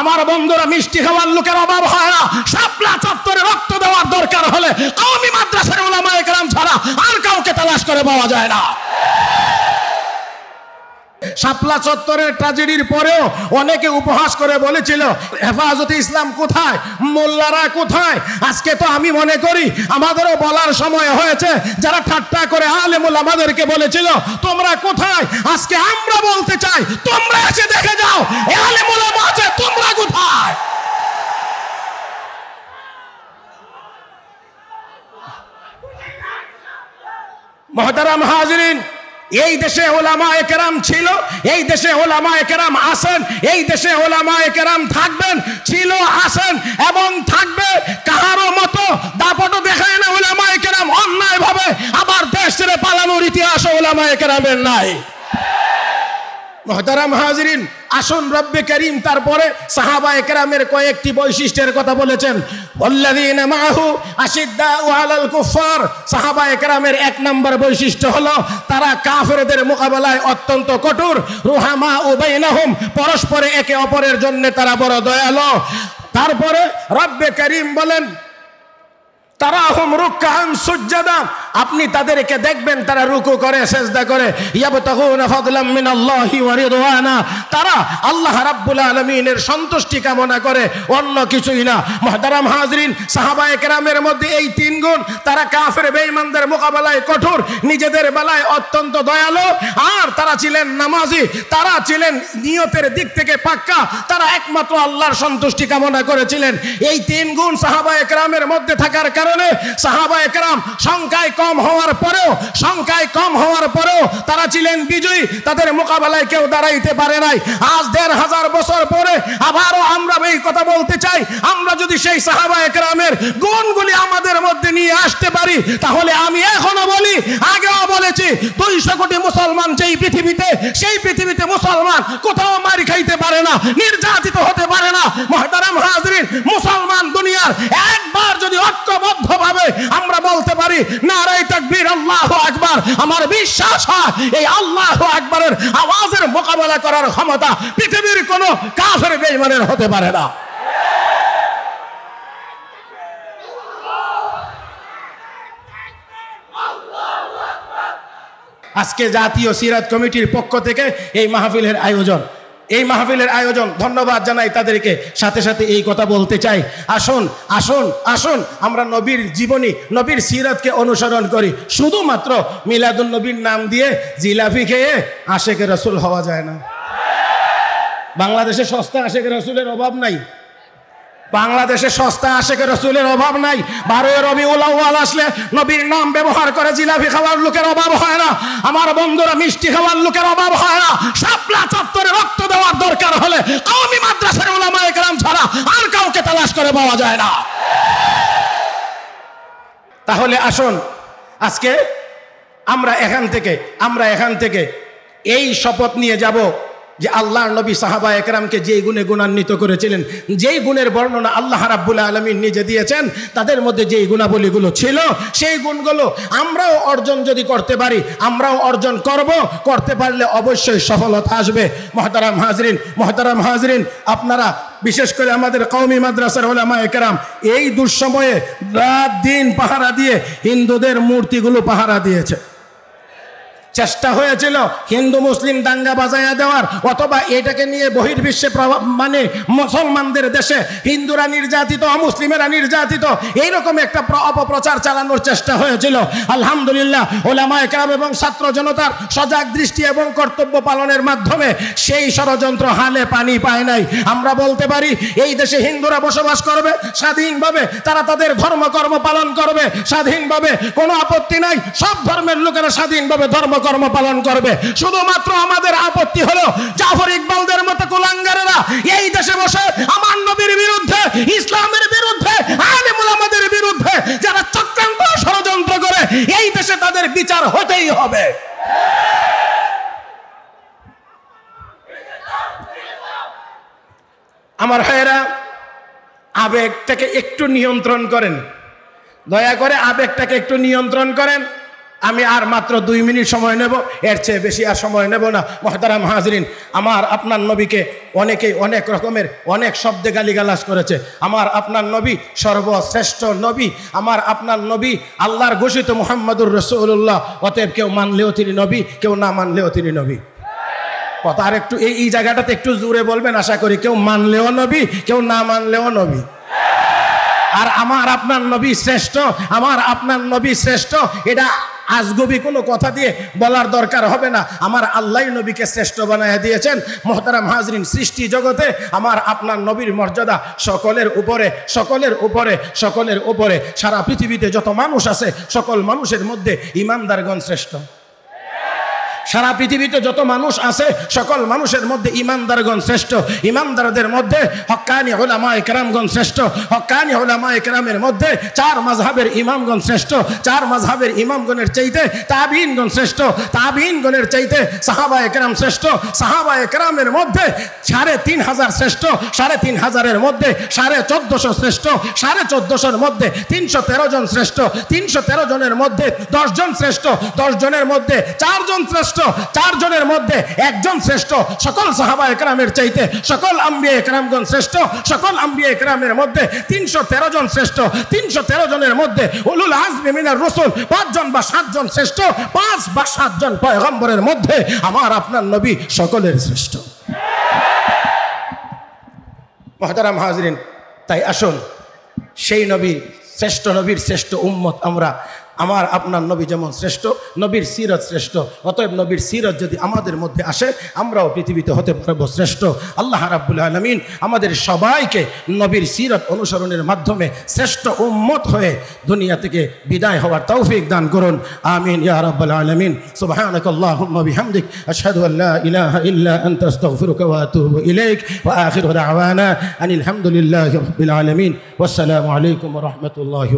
আমার বন্ধুরা মিষ্টি খাওয়ার লোকের অভাব হয় না সাপলা চত্বরে রক্ত দেওয়ার দরকার হলে কৌমি মাদ্রাসার ওলামায় গ্রাম ছাড়া আর কাউকে তালাশ করে পাওয়া যায় না সাপলা চত্বরের ট্র্যাজেডির পরেও অনেকে উপহাস করে বলেছিল হেফাজতে ইসলাম কোথায় মোল্লারা কোথায় আজকে তো আমি মনে করি আমাদেরও বলার সময় হয়েছে যারা ঠাট্টা করে আলেমুল আমাদেরকে বলেছিল তোমরা কোথায় আজকে আমরা বলতে চাই তোমরা এসে দেখে যাও আলেমুল আছে মহতারাম হাজরিন এই দেশে ওলামা একেরাম ছিল এই দেশে ওলামা একেরাম আসেন এই দেশে ওলামা একেরাম থাকবেন ছিল আসেন এবং থাকবে কারো মতো দাপটও দেখায় না ওলামা একেরাম ভাবে আবার দেশ ছেড়ে পালানোর ইতিহাস ওলামা একেরামের নাই মহতারাম হাজরিন আসুন রব্বে করিম তারপরে সাহাবা একরামের কয়েকটি বৈশিষ্ট্যের কথা বলেছেন কুফার সাহাবা একরামের এক নম্বর বৈশিষ্ট্য হলো তারা কাফেরদের মোকাবেলায় অত্যন্ত কঠোর রুহামা উবাইনাহুম পরস্পরে একে অপরের জন্য তারা বড় দয়ালো তারপরে রব্বে করিম বলেন তারা হুম রুকান সুজ্জাদা আপনি তাদেরকে দেখবেন তারা রুকু করে সেজদা করে তারা আল্লাহ রাব্বুল আলমিনের সন্তুষ্টি কামনা করে অন্য কিছুই না মহাদারাম হাজরিন সাহাবা একরামের মধ্যে এই তিন গুণ তারা কাফের বেইমানদের মোকাবেলায় কঠোর নিজেদের বেলায় অত্যন্ত দয়ালু আর তারা ছিলেন নামাজি তারা ছিলেন নিয়তের দিক থেকে পাক্কা তারা একমাত্র আল্লাহর সন্তুষ্টি কামনা করেছিলেন এই তিন গুণ সাহাবা একরামের মধ্যে থাকার কারণে সাহাবা একরাম সংখ্যায় কম হওয়ার পরেও সংখ্যায় কম হওয়ার পরেও তারা ছিলেন বিজয়ী তাদের মোকাবেলায় কেউ দাঁড়াইতে পারে নাই আজ দেড় হাজার বছর পরে আবারও এই কথা বলতে চাই আমরা যদি সেই সাহাবা একরামের গুণগুলি আমাদের মধ্যে নিয়ে আসতে পারি তাহলে আমি এখনো বলি আগেও বলেছি দুইশো কোটি মুসলমান যেই পৃথিবীতে সেই পৃথিবীতে মুসলমান কোথাও মারি খাইতে পারে না নির্যাতিত হতে পারে না মহাতারাম হাজরিন মুসলমান দুনিয়ার একবার যদি ঐক্যবদ্ধ ভাবে আমরা বলতে পারি নারাই তাকবীর আল্লাহ আকবার আমার বিশ্বাস হয় এই আল্লাহ আকবরের আওয়াজের মোকাবেলা করার ক্ষমতা পৃথিবীর কোন কাফের বেইমানের হতে পারে না আজকে জাতীয় সিরাত কমিটির পক্ষ থেকে এই মাহফিলের আয়োজন এই মাহফিলের আয়োজন ধন্যবাদ জানাই তাদেরকে সাথে সাথে এই কথা বলতে চাই আসুন আসুন আসুন আমরা নবীর জীবনী নবীর সিরাতকে অনুসরণ করি শুধুমাত্র মিলাদুল নবীর নাম দিয়ে জিলাফি খেয়ে আশেকে রসুল হওয়া যায় না বাংলাদেশে সস্তা আশেকে রসুলের অভাব নাই বাংলাদেশে সস্তা আশেকে রসুলের অভাব নাই বারোয় রবি উলাউল আসলে নবীর নাম ব্যবহার করে জিলাপি খাওয়ার লোকের অভাব হয় না আমার বন্ধুরা মিষ্টি খাওয়ার লোকের অভাব হয় না সাপলা চত্বরে রক্ত দেওয়ার দরকার হলে কমি মাদ্রাসার ওলামায় গ্রাম ছাড়া আর কাউকে তালাশ করে পাওয়া যায় না তাহলে আসুন আজকে আমরা এখান থেকে আমরা এখান থেকে এই শপথ নিয়ে যাব যে আল্লাহর নবী সাহাবা একরামকে যেই গুণে গুণান্বিত করেছিলেন যেই গুণের বর্ণনা আল্লাহ রাব্বুল আলমীর নিজে দিয়েছেন তাদের মধ্যে যেই গুণাবলীগুলো ছিল সেই গুণগুলো আমরাও অর্জন যদি করতে পারি আমরাও অর্জন করব করতে পারলে অবশ্যই সফলতা আসবে মহতারাম হাজরিন মহতারাম হাজরিন আপনারা বিশেষ করে আমাদের কৌমি মাদ্রাসার ওলামা একরাম এই দুঃসময়ে রাত দিন পাহারা দিয়ে হিন্দুদের মূর্তিগুলো পাহারা দিয়েছে চেষ্টা হয়েছিল হিন্দু মুসলিম দাঙ্গা বাজায়া দেওয়ার অথবা এটাকে নিয়ে বহির্বিশ্বে মানে মুসলমানদের দেশে হিন্দুরা নির্যাতিত মুসলিমেরা নির্যাতিত এইরকম একটা অপপ্রচার চালানোর চেষ্টা হয়েছিল আলহামদুলিল্লাহ ওলামায় একরাম এবং ছাত্র জনতার সজাগ দৃষ্টি এবং কর্তব্য পালনের মাধ্যমে সেই ষড়যন্ত্র হালে পানি পায় নাই আমরা বলতে পারি এই দেশে হিন্দুরা বসবাস করবে স্বাধীনভাবে তারা তাদের ধর্মকর্ম পালন করবে স্বাধীনভাবে কোনো আপত্তি নাই সব ধর্মের লোকেরা স্বাধীনভাবে ধর্ম কর্ম পালন করবে শুধুমাত্র আমাদের আপত্তি হলো জাফর ইকবালদের মতো কুলাঙ্গারেরা এই দেশে বসে আমার নবীর বিরুদ্ধে ইসলামের বিরুদ্ধে আলিমুলামাদের বিরুদ্ধে যারা চক্রান্ত ষড়যন্ত্র করে এই দেশে তাদের বিচার হতেই হবে আমার ভাইয়েরা আবেগটাকে একটু নিয়ন্ত্রণ করেন দয়া করে আবেগটাকে একটু নিয়ন্ত্রণ করেন আমি আর মাত্র দুই মিনিট সময় নেব এর চেয়ে বেশি আর সময় নেব না মহাতারাম হাজরিন আমার আপনার নবীকে অনেকেই অনেক রকমের অনেক শব্দে গালিগালাজ করেছে আমার আপনার নবী সর্বশ্রেষ্ঠ নবী আমার আপনার নবী আল্লাহর ঘোষিত মোহাম্মদুর রসুল্লাহ অতএব কেউ মানলেও তিনি নবী কেউ না মানলেও তিনি নবী কথা আর একটু এই এই জায়গাটাতে একটু জুড়ে বলবেন আশা করি কেউ মানলেও নবী কেউ না মানলেও নবী আর আমার আপনার নবী শ্রেষ্ঠ আমার আপনার নবী শ্রেষ্ঠ এটা আজগবি কোনো কথা দিয়ে বলার দরকার হবে না আমার আল্লাহ নবীকে শ্রেষ্ঠ বানায় দিয়েছেন মহতারাম হাজরিন সৃষ্টি জগতে আমার আপনার নবীর মর্যাদা সকলের উপরে সকলের উপরে সকলের উপরে সারা পৃথিবীতে যত মানুষ আছে সকল মানুষের মধ্যে ইমানদারগণ শ্রেষ্ঠ সারা পৃথিবীতে যত মানুষ আছে সকল মানুষের মধ্যে ইমানদারগণ শ্রেষ্ঠ ইমানদারদের মধ্যে হকানি হলামা একরামগণ শ্রেষ্ঠ হকানি হলামা একরামের মধ্যে চার মাঝহাবের ইমামগণ শ্রেষ্ঠ চার মাঝহাবের ইমামগণের চাইতে তাবিনগণ শ্রেষ্ঠ তাবিনগণের চাইতে সাহাবা একরাম শ্রেষ্ঠ সাহাবা একরামের মধ্যে সাড়ে তিন হাজার শ্রেষ্ঠ সাড়ে তিন হাজারের মধ্যে সাড়ে চোদ্দশো শ্রেষ্ঠ সাড়ে চোদ্দশোর মধ্যে তিনশো তেরো জন শ্রেষ্ঠ তিনশো তেরো জনের মধ্যে দশজন শ্রেষ্ঠ দশ জনের মধ্যে চারজন শ্রেষ্ঠ শ্রেষ্ঠ চারজনের মধ্যে একজন শ্রেষ্ঠ সকল সাহাবা একরামের চাইতে সকল আম্বিয়া একরামগণ শ্রেষ্ঠ সকল আম্বিয়া একরামের মধ্যে তিনশো তেরো জন শ্রেষ্ঠ তিনশো তেরো জনের মধ্যে উলুল আজমি মিনার রসুল পাঁচজন বা সাতজন শ্রেষ্ঠ পাঁচ বা সাতজন পয়গম্বরের মধ্যে আমার আপনার নবী সকলের শ্রেষ্ঠ মহাতারাম হাজরিন তাই আসুন সেই নবী শ্রেষ্ঠ নবীর শ্রেষ্ঠ উম্মত আমরা আমার আপনার নবী যেমন শ্রেষ্ঠ নবীর সিরত শ্রেষ্ঠ অতএব নবীর সিরত যদি আমাদের মধ্যে আসে আমরাও পৃথিবীতে হতে পারব শ্রেষ্ঠ আল্লাহ রাব্বুল আলমিন আমাদের সবাইকে নবীর সিরত অনুসরণের মাধ্যমে শ্রেষ্ঠ উম্মত হয়ে দুনিয়া থেকে বিদায় হওয়ার তৌফিক দান করুন আমিন ইয়া রাব্বুল আলমিন সুবহানাক আল্লাহুম্মা বিহামদিক আসসালামু আলাইকুম